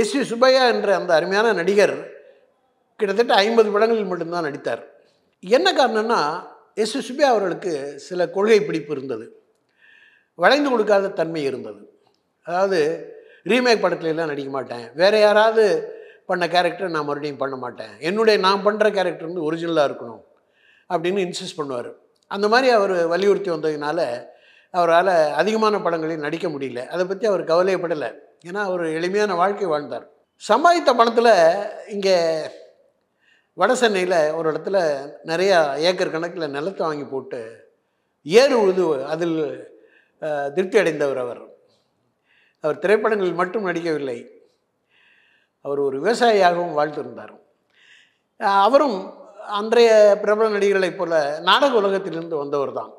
S we Subbaiah என்ற அந்த அருமையான நடிகர் கிட்டத்தட்ட ஐம்பது படங்களில் மட்டும்தான் நடித்தார் என்ன காரணம்னா எஸ் வி சுப்பையா அவர்களுக்கு சில கொள்கை பிடிப்பு இருந்தது வளைந்து கொடுக்காத தன்மை இருந்தது அதாவது ரீமேக் படத்துலலாம் நடிக்க மாட்டேன் வேறு யாராவது பண்ண கேரக்டர் நான் மறுபடியும் பண்ண மாட்டேன் என்னுடைய நான் பண்ணுற கேரக்டர் வந்து ஒரிஜினலாக இருக்கணும் அப்படின்னு இன்சிஸ்ட் பண்ணுவார் அந்த மாதிரி அவர் வலியுறுத்தி வந்ததுனால அவரால் அதிகமான படங்களில் நடிக்க முடியல அதை பற்றி அவர் கவலையப்படலை ஏன்னா அவர் எளிமையான வாழ்க்கை வாழ்ந்தார் சம்பாதித்த பணத்தில் இங்கே வட சென்னையில் ஒரு இடத்துல நிறையா ஏக்கர் கணக்கில் நிலத்தை வாங்கி போட்டு ஏறு உழுது அதில் திருப்தி அடைந்தவர் அவர் அவர் திரைப்படங்களில் மட்டும் நடிக்கவில்லை அவர் ஒரு விவசாயியாகவும் வாழ்த்திருந்தார் அவரும் அன்றைய பிரபல நடிகர்களைப் போல நாடக உலகத்திலிருந்து வந்தவர் தான்